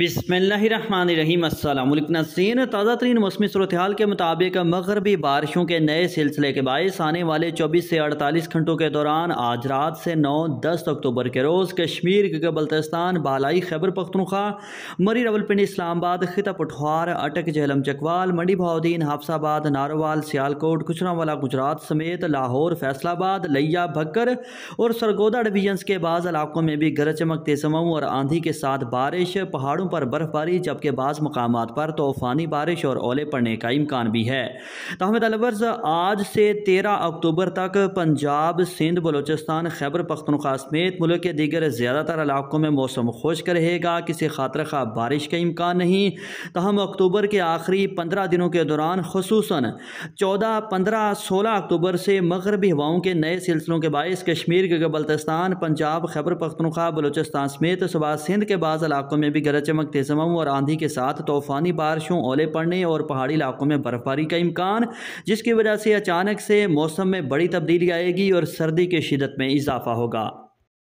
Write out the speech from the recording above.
बिसमीम ताज़ा तरीन मौसमी सूरत हाल के मुताबिक मगरबी बारिशों के नए सिलसिले के बायस आने वाले चौबीस से अड़तालीस घंटों के दौरान आज रात से नौ दस अक्टूबर के रोज़ कश्मीर के बल्तिस्तान बालाई खैबर पख्तनख्वा मरी रावलपिंडी इस्लामाबाद खिता पठवार अटक जहलम चकवाल मंडी बहाउद्दीन हाफसाबाद नारोवाल सियालकोट कुचरावाला गुजरात समेत लाहौर फैसलाबाद लिया भक्कर और सरगोदा डिवीजन्स के बाद इलाकों में भी गरज चमक तेजम और आंधी के साथ बारिश पहाड़ों पहाड़ों पर बर्फबारी जबकि बाज़ मकाम पर तूफ़ानी बारिश और ओले पड़ने का इम्कान भी है तहम तो तलवर्स आज से तेरह अक्टूबर तक पंजाब सिंध बलोचिस्तान खैबर पख्तनखा समेत मुल्क के दीगर ज़्यादातर इलाकों में मौसम खुश्क रहेगा किसी खातर खा बारिश का इम्कान नहीं तहम तो अक्टूबर के आखिरी पंद्रह दिनों के दौरान खसूस चौदह पंद्रह सोलह अक्टूबर से मगरबी हवाओं के नए सिलसिलों के बायस कश्मीर के बल्तिस्तान पंजाब खैबर पख्तनखा बलोचिस्तान समेत सुबह सिंध के बाद इलाकों में भी गरज चमकते समूह और आंधी के साथ तूफ़ानी बारिशों ओले पड़ने और पहाड़ी इलाकों में बर्फबारी का इम्कान जिसकी वजह से अचानक से मौसम में बड़ी तब्दीली आएगी और सर्दी की शिदत में इजाफा होगा